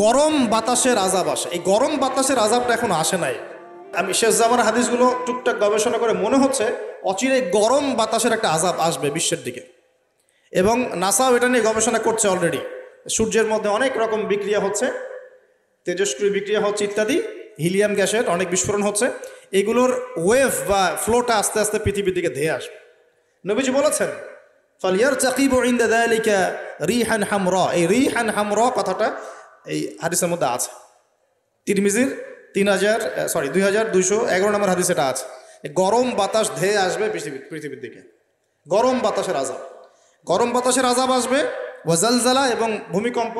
গরম বাতাসের আজাব আসে এই গরম বাতাসের আজাবটা এখন আসে নাই আমি শেষ জামার হাদিসগুলো টুকটাক গবেষণা করে মনে হচ্ছে অচিরে গরম বাতাসের একটা আজাব আসবে বিশ্বের দিকে এবং নাসাও এটা নিয়ে গবেষণা করছে অলরেডি সূর্যের মধ্যে অনেক রকম বিক্রিয়া হচ্ছে তেজস্ক্রিয় বিক্রিয়া হচ্ছে ইত্যাদি হিলিয়াম গ্যাসের অনেক বিস্ফোরণ হচ্ছে এগুলোর ওয়েভ বা ফ্লোটা আস্তে আস্তে পৃথিবীর দিকে ধেয়ে আসবে নবীজি বলেছেন ফালিয়ার চাকিব ইন্দা রি রিহান হামর এই হ্যান হামর কথাটা এই হাদিসের মধ্যে আছে তিরমিজির তিন হাজার সরি দুই হাজার দুইশো এগারো নম্বর হাদিস এটা আছে গরম বাতাস ধেয়ে আসবে পৃথিবী পৃথিবীর দিকে গরম বাতাসের আজাব গরম বাতাসের আজাব আসবে ওয়াজালজালা এবং ভূমিকম্প